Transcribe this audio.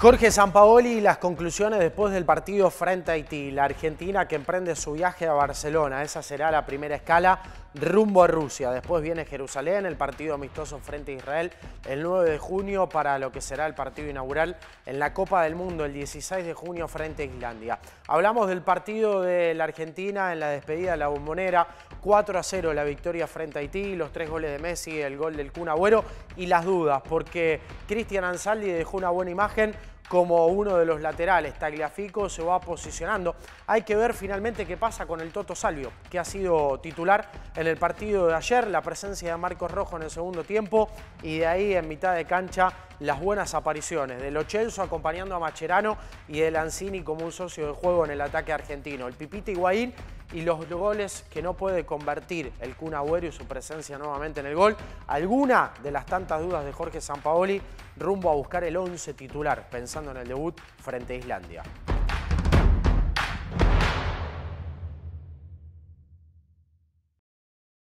Jorge Sampaoli y las conclusiones después del partido frente a Haití. La Argentina que emprende su viaje a Barcelona. Esa será la primera escala rumbo a Rusia. Después viene Jerusalén, el partido amistoso frente a Israel el 9 de junio para lo que será el partido inaugural en la Copa del Mundo el 16 de junio frente a Islandia. Hablamos del partido de la Argentina en la despedida de la bombonera, 4 a 0 la victoria frente a Haití, los tres goles de Messi, el gol del Cunabuero y las dudas porque Cristian Ansaldi dejó una buena imagen como uno de los laterales. Tagliafico se va posicionando. Hay que ver finalmente qué pasa con el Toto Salvio, que ha sido titular en el partido de ayer, la presencia de Marcos Rojo en el segundo tiempo y de ahí en mitad de cancha las buenas apariciones de Ochenzo acompañando a Macherano y de Lanzini como un socio de juego en el ataque argentino. El Pipita Higuaín y los goles que no puede convertir el Kun y su presencia nuevamente en el gol. Alguna de las tantas dudas de Jorge Sampaoli rumbo a buscar el 11 titular, pensando en el debut frente a Islandia.